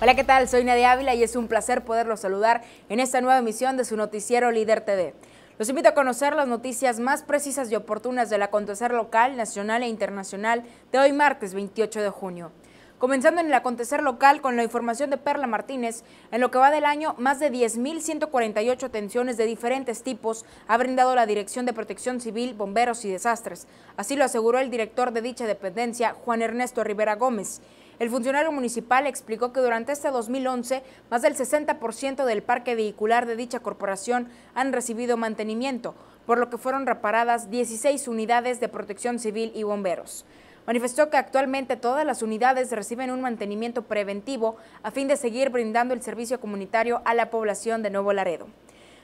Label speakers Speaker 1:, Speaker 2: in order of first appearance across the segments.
Speaker 1: Hola, ¿qué tal? Soy Nadia Ávila y es un placer poderlos saludar en esta nueva emisión de su noticiero Líder TV. Los invito a conocer las noticias más precisas y oportunas del acontecer local, nacional e internacional de hoy martes 28 de junio. Comenzando en el acontecer local con la información de Perla Martínez, en lo que va del año, más de 10.148 atenciones de diferentes tipos ha brindado la Dirección de Protección Civil, Bomberos y Desastres. Así lo aseguró el director de dicha dependencia, Juan Ernesto Rivera Gómez. El funcionario municipal explicó que durante este 2011, más del 60% del parque vehicular de dicha corporación han recibido mantenimiento, por lo que fueron reparadas 16 unidades de protección civil y bomberos. Manifestó que actualmente todas las unidades reciben un mantenimiento preventivo a fin de seguir brindando el servicio comunitario a la población de Nuevo Laredo.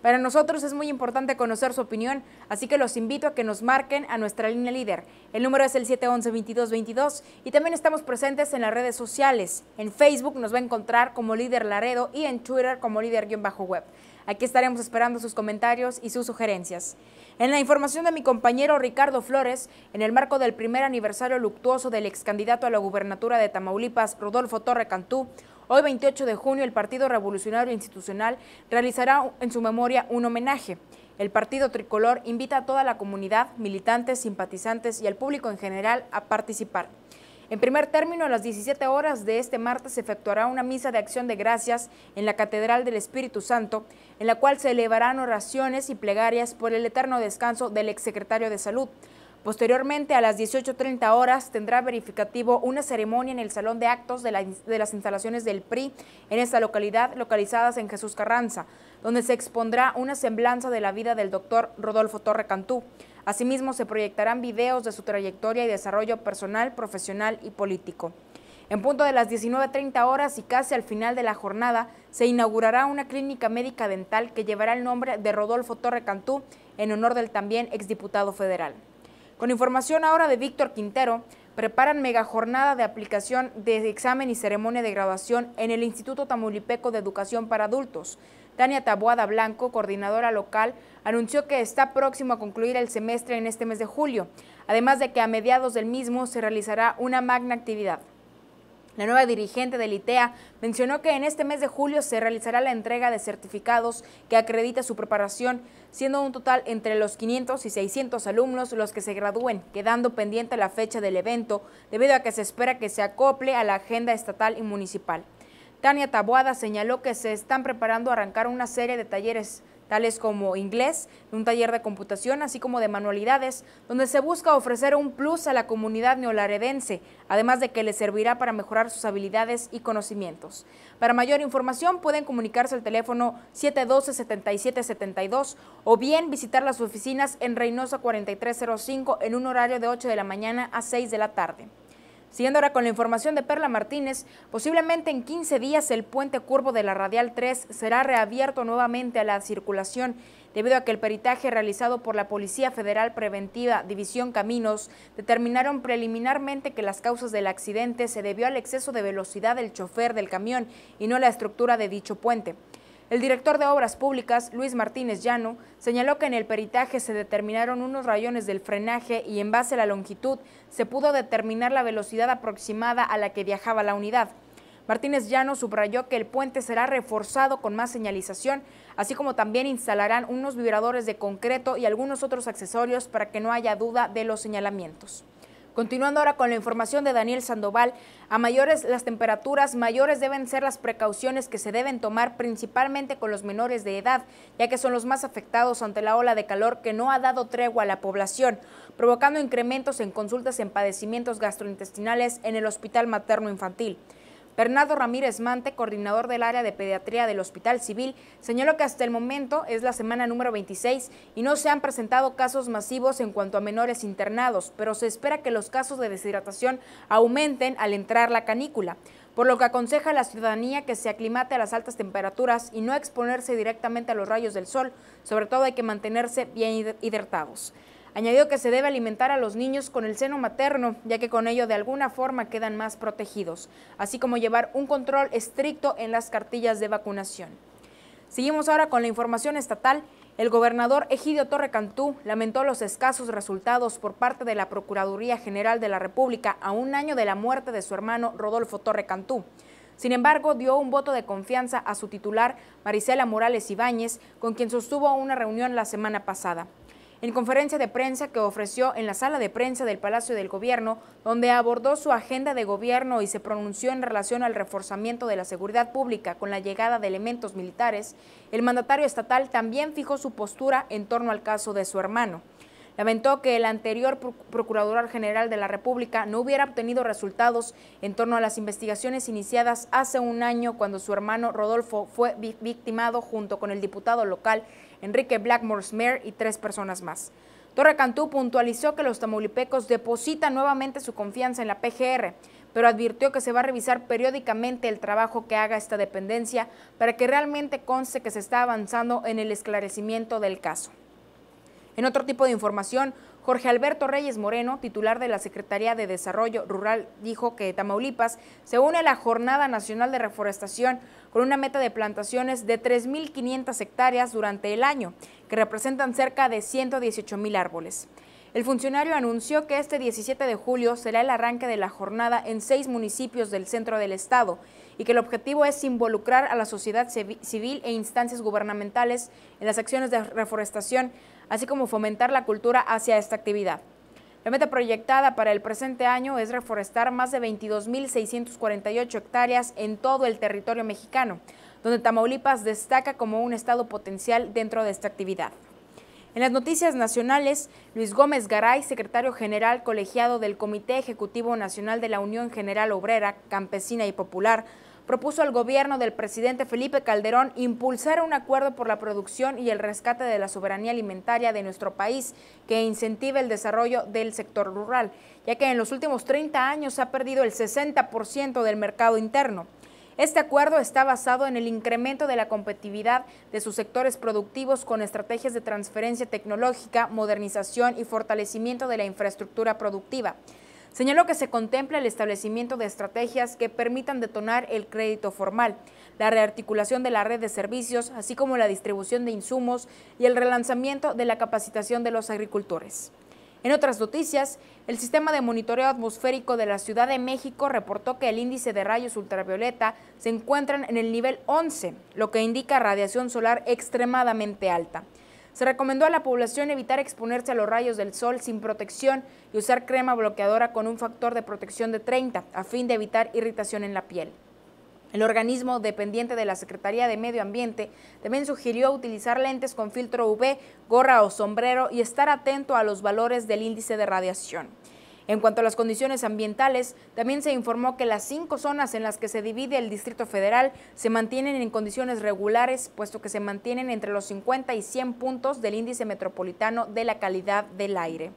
Speaker 1: Para nosotros es muy importante conocer su opinión, así que los invito a que nos marquen a nuestra línea líder. El número es el 711-2222 y también estamos presentes en las redes sociales. En Facebook nos va a encontrar como líder Laredo y en Twitter como líder-web. Aquí estaremos esperando sus comentarios y sus sugerencias. En la información de mi compañero Ricardo Flores, en el marco del primer aniversario luctuoso del ex candidato a la gubernatura de Tamaulipas, Rodolfo Torre Cantú, hoy 28 de junio el Partido Revolucionario Institucional realizará en su memoria un homenaje. El Partido Tricolor invita a toda la comunidad, militantes, simpatizantes y al público en general a participar. En primer término, a las 17 horas de este martes se efectuará una misa de acción de gracias en la Catedral del Espíritu Santo, en la cual se elevarán oraciones y plegarias por el eterno descanso del exsecretario de Salud. Posteriormente, a las 18.30 horas, tendrá verificativo una ceremonia en el Salón de Actos de, las instalaciones del PRI en esta localidad, localizadas en Jesús Carranza, donde se expondrá una semblanza de la vida del doctor Rodolfo Torre Cantú. Asimismo, se proyectarán videos de su trayectoria y desarrollo personal, profesional y político. En punto de las 19.30 horas y casi al final de la jornada, se inaugurará una clínica médica dental que llevará el nombre de Rodolfo Torre Cantú en honor del también exdiputado federal. Con información ahora de Víctor Quintero, preparan jornada de aplicación de examen y ceremonia de graduación en el Instituto Tamulipeco de Educación para Adultos. Tania Taboada Blanco, coordinadora local, anunció que está próximo a concluir el semestre en este mes de julio, además de que a mediados del mismo se realizará una magna actividad. La nueva dirigente del ITEA mencionó que en este mes de julio se realizará la entrega de certificados que acredita su preparación, siendo un total entre los 500 y 600 alumnos los que se gradúen, quedando pendiente la fecha del evento, debido a que se espera que se acople a la agenda estatal y municipal. Tania Taboada señaló que se están preparando a arrancar una serie de talleres tales como inglés, un taller de computación, así como de manualidades, donde se busca ofrecer un plus a la comunidad neolaredense, además de que les servirá para mejorar sus habilidades y conocimientos. Para mayor información pueden comunicarse al teléfono 712-7772 o bien visitar las oficinas en Reynosa 4305 en un horario de 8 de la mañana a 6 de la tarde. Siguiendo ahora con la información de Perla Martínez, posiblemente en 15 días el puente curvo de la Radial 3 será reabierto nuevamente a la circulación debido a que el peritaje realizado por la Policía Federal Preventiva División Caminos determinaron preliminarmente que las causas del accidente se debió al exceso de velocidad del chofer del camión y no a la estructura de dicho puente. El director de Obras Públicas, Luis Martínez Llano, señaló que en el peritaje se determinaron unos rayones del frenaje y en base a la longitud se pudo determinar la velocidad aproximada a la que viajaba la unidad. Martínez Llano subrayó que el puente será reforzado con más señalización, así como también instalarán unos vibradores de concreto y algunos otros accesorios para que no haya duda de los señalamientos. Continuando ahora con la información de Daniel Sandoval, a mayores las temperaturas, mayores deben ser las precauciones que se deben tomar principalmente con los menores de edad, ya que son los más afectados ante la ola de calor que no ha dado tregua a la población, provocando incrementos en consultas en padecimientos gastrointestinales en el Hospital Materno Infantil. Bernardo Ramírez Mante, coordinador del área de pediatría del Hospital Civil, señaló que hasta el momento es la semana número 26 y no se han presentado casos masivos en cuanto a menores internados, pero se espera que los casos de deshidratación aumenten al entrar la canícula por lo que aconseja a la ciudadanía que se aclimate a las altas temperaturas y no exponerse directamente a los rayos del sol, sobre todo hay que mantenerse bien hidratados. Añadió que se debe alimentar a los niños con el seno materno, ya que con ello de alguna forma quedan más protegidos, así como llevar un control estricto en las cartillas de vacunación. Seguimos ahora con la información estatal. El gobernador Egidio Torre Cantú lamentó los escasos resultados por parte de la Procuraduría General de la República a un año de la muerte de su hermano Rodolfo Torre Cantú. Sin embargo, dio un voto de confianza a su titular, Marisela Morales Ibáñez, con quien sostuvo una reunión la semana pasada en conferencia de prensa que ofreció en la sala de prensa del Palacio del Gobierno, donde abordó su agenda de gobierno y se pronunció en relación al reforzamiento de la seguridad pública con la llegada de elementos militares, el mandatario estatal también fijó su postura en torno al caso de su hermano. Lamentó que el anterior Procurador General de la República no hubiera obtenido resultados en torno a las investigaciones iniciadas hace un año cuando su hermano Rodolfo fue victimado junto con el diputado local Enrique Blackmore smear y tres personas más. Torre Cantú puntualizó que los tamaulipecos depositan nuevamente su confianza en la PGR, pero advirtió que se va a revisar periódicamente el trabajo que haga esta dependencia para que realmente conste que se está avanzando en el esclarecimiento del caso. En otro tipo de información, Jorge Alberto Reyes Moreno, titular de la Secretaría de Desarrollo Rural, dijo que Tamaulipas se une a la Jornada Nacional de Reforestación con una meta de plantaciones de 3.500 hectáreas durante el año, que representan cerca de 118.000 árboles. El funcionario anunció que este 17 de julio será el arranque de la jornada en seis municipios del centro del estado y que el objetivo es involucrar a la sociedad civil e instancias gubernamentales en las acciones de reforestación así como fomentar la cultura hacia esta actividad. La meta proyectada para el presente año es reforestar más de 22.648 hectáreas en todo el territorio mexicano, donde Tamaulipas destaca como un estado potencial dentro de esta actividad. En las noticias nacionales, Luis Gómez Garay, secretario general colegiado del Comité Ejecutivo Nacional de la Unión General Obrera, Campesina y Popular, propuso al gobierno del presidente Felipe Calderón impulsar un acuerdo por la producción y el rescate de la soberanía alimentaria de nuestro país que incentive el desarrollo del sector rural, ya que en los últimos 30 años ha perdido el 60% del mercado interno. Este acuerdo está basado en el incremento de la competitividad de sus sectores productivos con estrategias de transferencia tecnológica, modernización y fortalecimiento de la infraestructura productiva. Señaló que se contempla el establecimiento de estrategias que permitan detonar el crédito formal, la rearticulación de la red de servicios, así como la distribución de insumos y el relanzamiento de la capacitación de los agricultores. En otras noticias, el Sistema de Monitoreo Atmosférico de la Ciudad de México reportó que el índice de rayos ultravioleta se encuentra en el nivel 11, lo que indica radiación solar extremadamente alta. Se recomendó a la población evitar exponerse a los rayos del sol sin protección y usar crema bloqueadora con un factor de protección de 30 a fin de evitar irritación en la piel. El organismo dependiente de la Secretaría de Medio Ambiente también sugirió utilizar lentes con filtro UV, gorra o sombrero y estar atento a los valores del índice de radiación. En cuanto a las condiciones ambientales, también se informó que las cinco zonas en las que se divide el Distrito Federal se mantienen en condiciones regulares, puesto que se mantienen entre los 50 y 100 puntos del índice metropolitano de la calidad del aire.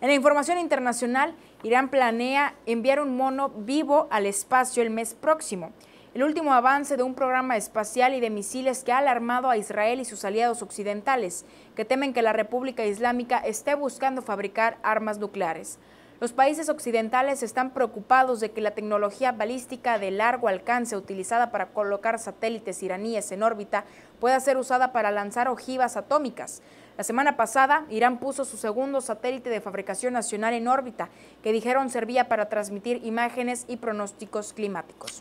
Speaker 1: En la información internacional, Irán planea enviar un mono vivo al espacio el mes próximo. El último avance de un programa espacial y de misiles que ha alarmado a Israel y sus aliados occidentales, que temen que la República Islámica esté buscando fabricar armas nucleares. Los países occidentales están preocupados de que la tecnología balística de largo alcance utilizada para colocar satélites iraníes en órbita pueda ser usada para lanzar ojivas atómicas. La semana pasada, Irán puso su segundo satélite de fabricación nacional en órbita, que dijeron servía para transmitir imágenes y pronósticos climáticos.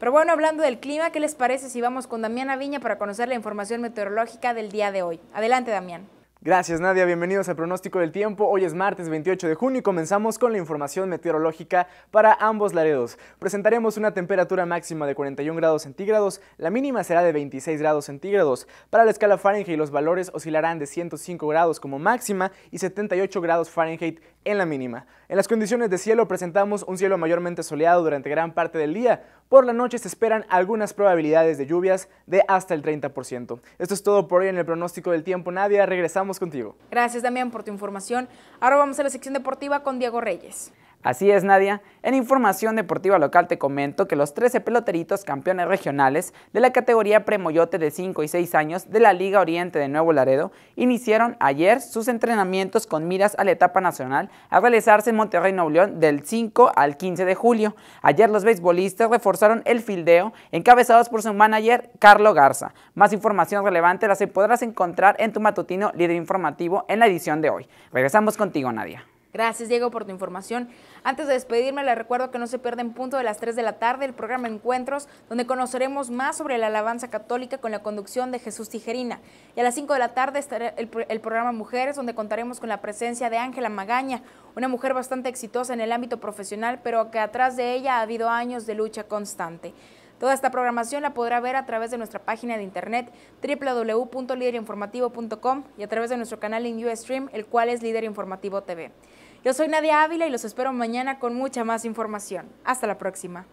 Speaker 1: Pero bueno, hablando del clima, ¿qué les parece si vamos con Damián Aviña para conocer la información meteorológica del día de hoy? Adelante, Damián. Gracias Nadia, bienvenidos al pronóstico del tiempo. Hoy es martes 28 de junio y comenzamos con la información meteorológica para ambos laredos. Presentaremos una temperatura máxima de 41 grados centígrados, la mínima será de 26 grados centígrados. Para la escala Fahrenheit los valores oscilarán de 105 grados como máxima y 78 grados Fahrenheit en la mínima. En las condiciones de cielo presentamos un cielo mayormente soleado durante gran parte del día. Por la noche se esperan algunas probabilidades de lluvias de hasta el 30%. Esto es todo por hoy en el pronóstico del tiempo. Nadia, regresamos contigo. Gracias Damián por tu información. Ahora vamos a la sección deportiva con Diego Reyes. Así es, Nadia. En información deportiva local te comento que los 13 peloteritos campeones regionales de la categoría premoyote de 5 y 6 años de la Liga Oriente de Nuevo Laredo iniciaron ayer sus entrenamientos con miras a la etapa nacional a realizarse en Monterrey Nuevo León del 5 al 15 de julio. Ayer los beisbolistas reforzaron el fildeo encabezados por su manager Carlo Garza. Más información relevante la se podrás encontrar en tu matutino líder informativo en la edición de hoy. Regresamos contigo, Nadia. Gracias, Diego, por tu información. Antes de despedirme, les recuerdo que no se pierda en punto de las 3 de la tarde el programa Encuentros, donde conoceremos más sobre la alabanza católica con la conducción de Jesús Tijerina. Y a las 5 de la tarde estará el, programa Mujeres, donde contaremos con la presencia de Ángela Magaña, una mujer bastante exitosa en el ámbito profesional, pero que atrás de ella ha habido años de lucha constante. Toda esta programación la podrá ver a través de nuestra página de internet www.liderinformativo.com y a través de nuestro canal en Ustream, el cual es Líder Informativo TV. Yo soy Nadia Ávila y los espero mañana con mucha más información. Hasta la próxima.